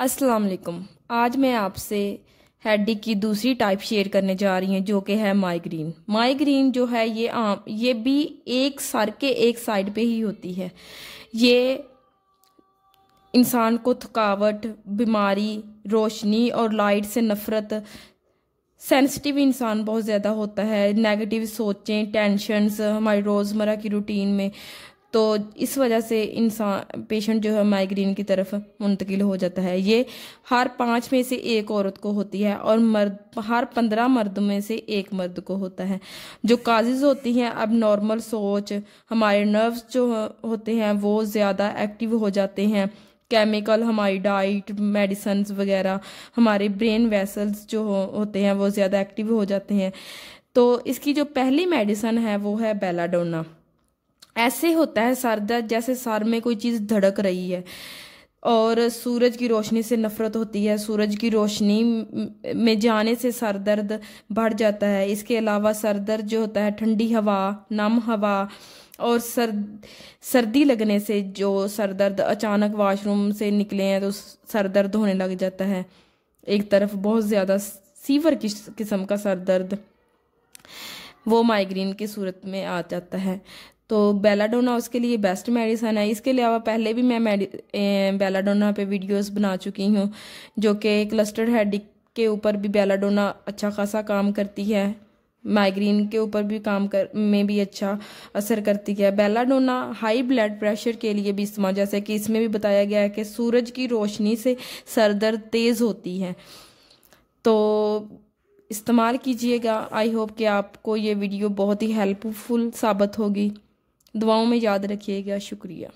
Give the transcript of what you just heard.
अस्सलाम वालेकुम आज मैं आपसे हेडेक की दूसरी टाइप शेयर करने जा रही हूँ जो कि है माइग्रेन माइग्रेन जो है ये आम ये भी एक सर के एक साइड पे ही होती है ये इंसान को थकावट बीमारी रोशनी और लाइट से नफ़रत सेंसिटिव इंसान बहुत ज़्यादा होता है नेगेटिव सोचें टेंशनस हमारी रोज़मर्रा की रूटीन में तो इस वजह से इंसान पेशेंट जो है माइग्रेन की तरफ मुंतकिल हो जाता है ये हर पाँच में से एक औरत को होती है और मर्द हर पंद्रह मर्द में से एक मर्द को होता है जो काजेज़ होती हैं अब नॉर्मल सोच हमारे नर्व्स जो होते हैं वो ज़्यादा एक्टिव हो जाते हैं केमिकल हमारी डाइट मेडिसन वगैरह हमारे ब्रेन वेसल्स जो हो, होते हैं वो ज़्यादा एक्टिव हो जाते हैं तो इसकी जो पहली मेडिसन है वो है बेलाडोना ऐसे होता है सर दर्द जैसे सर में कोई चीज़ धड़क रही है और सूरज की रोशनी से नफ़रत होती है सूरज की रोशनी में जाने से सर दर्द बढ़ जाता है इसके अलावा सर दर्द जो होता है ठंडी हवा नम हवा और सर सर्दी लगने से जो सर दर्द अचानक वाशरूम से निकले हैं तो सर दर्द होने लग जाता है एक तरफ बहुत ज़्यादा सीवर किस्म का सर दर्द वो माइग्रेन की सूरत में आ जाता है तो बेलाडोना उसके लिए बेस्ट मेडिसन है इसके अलावा पहले भी मैं बेलाडोना पे वीडियोस बना चुकी हूँ जो कि क्लस्टर्ड हेडिक के ऊपर भी बेलाडोना अच्छा खासा काम करती है माइग्रेन के ऊपर भी काम कर में भी अच्छा असर करती है बेलाडोना हाई ब्लड प्रेशर के लिए भी इस्तेमाल जैसे कि इसमें भी बताया गया है कि सूरज की रोशनी से सर दर्द तेज़ होती है तो इस्तेमाल कीजिएगा आई होप कि आपको ये वीडियो बहुत ही हेल्पफुल साबित होगी दुआओं में याद रखिएगा शुक्रिया